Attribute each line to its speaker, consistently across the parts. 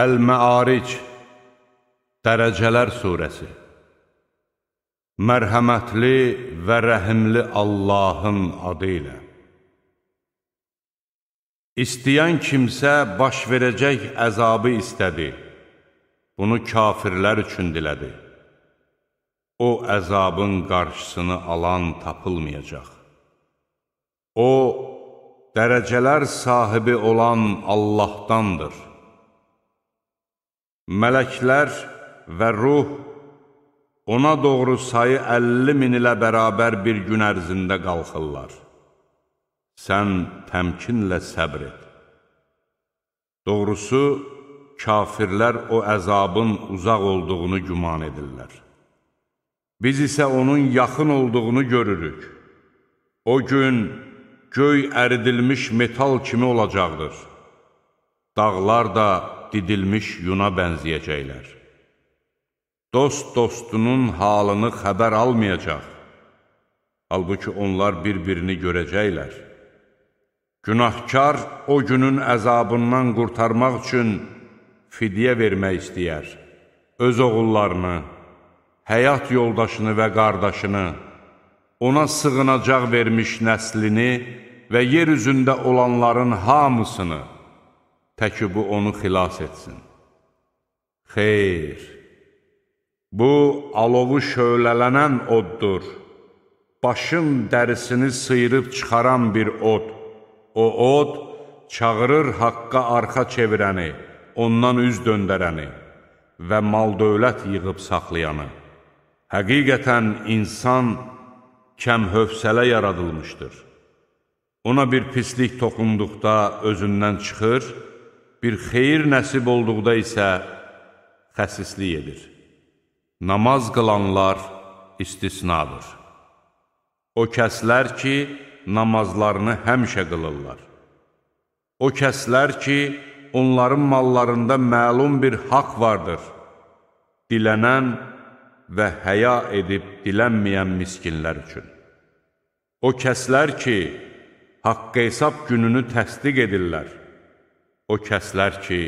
Speaker 1: Əl-Məaric Dərəcələr Suresi Mərhəmətli və rəhimli Allahın adı ilə İstəyən kimsə baş verəcək əzabı istədi, bunu kafirlər üçün dilədi. O əzabın qarşısını alan tapılmayacaq. O, dərəcələr sahibi olan Allahdandır mələklər və ruh ona doğru sayı 50 min ilə bərabər bir gün ərzində qalxırlar. Sən təmkinlə səbr et. Doğrusu, kafirlər o əzabın uzaq olduğunu güman edirlər. Biz isə onun yaxın olduğunu görürük. O gün göy əridilmiş metal kimi olacaqdır. Dağlar da didilmiş yuna bənzəyəcəklər. Dost dostunun halını xəbər almayacaq. Halbuki onlar bir-birini görəcəklər. Günahkar o günün əzabından qurtarmaq üçün fidyə vermək istəyər. Öz oğullarını, həyat yoldaşını və qardaşını, ona sığınacaq vermiş nəslini və yer üzündə olanların hamısını, tək ki, bu onu xilas etsin. Xeyr, bu alovu şölələnən oddur, başın dərisini sıyırıb çıxaran bir od. O od çağırır haqqa arxa çevirəni, ondan üz döndərəni və mal-dövlət yığıb saxlayanı. Həqiqətən insan kəmhövsələ yaradılmışdır. Ona bir pislik toxunduqda özündən çıxır, bir xeyir nəsib olduqda isə xəsislik edir. Namaz qılanlar istisnadır. O kəslər ki, namazlarını həmişə qılırlar. O kəslər ki, onların mallarında məlum bir haqq vardır. Dilənən və həya edib dilənməyən miskinlər üçün. O kəslər ki, haqq hesab gününü təsdiq edirlər o kəslər ki,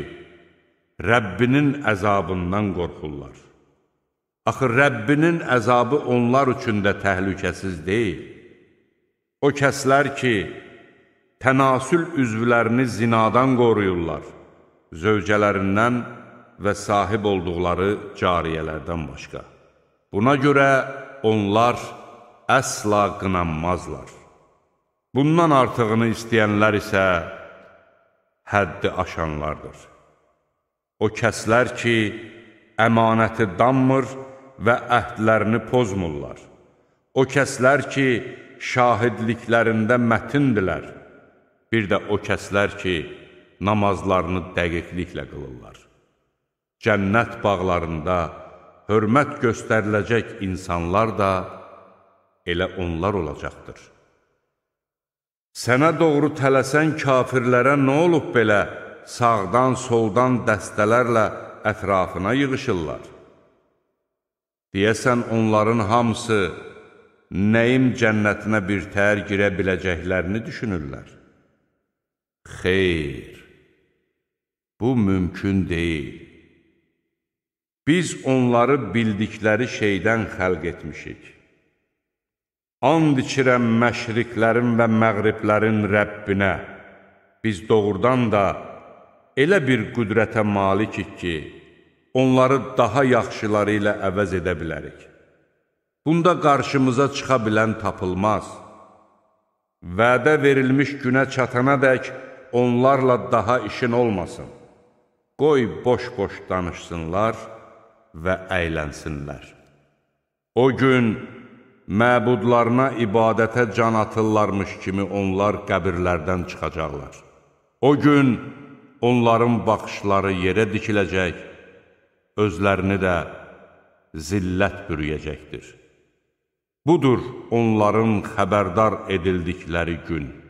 Speaker 1: Rəbbinin əzabından qorxurlar. Axı Rəbbinin əzabı onlar üçün də təhlükəsiz deyil. O kəslər ki, tənasül üzvlərini zinadan qoruyurlar, zövcələrindən və sahib olduqları cariyələrdən başqa. Buna görə onlar əsla qınanmazlar. Bundan artığını istəyənlər isə həddi aşanlardır. O kəslər ki, əmanəti danmır və əhdlərini pozmurlar. O kəslər ki, şahidliklərində mətindilər. Bir də o kəslər ki, namazlarını dəqiqliklə qılırlar. Cənnət bağlarında hörmət göstəriləcək insanlar da elə onlar olacaqdır. Sənə doğru tələsən kafirlərə nə olub belə sağdan soldan dəstələrlə ətrafına yığışırlar? Deyəsən onların hamısı nəyim cənnətinə bir tər girə biləcəklərini düşünürlər. Xeyr, bu mümkün deyil. Biz onları bildikləri şeydən xəlq etmişik. And içirəm məşriqlərin və məğriblərin Rəbbinə, biz doğrudan da elə bir qüdrətə malikik ki, onları daha yaxşıları ilə əvəz edə bilərik. Bunda qarşımıza çıxa bilən tapılmaz. Vədə verilmiş günə çatana dək onlarla daha işin olmasın. Qoy boş-boş danışsınlar və əylənsinlər. O gün, məbudlarına ibadətə can atırlarmış kimi onlar qəbirlərdən çıxacaqlar. O gün onların baxışları yerə dikiləcək, özlərini də zillət bürüyəcəkdir. Budur onların xəbərdar edildikləri gün.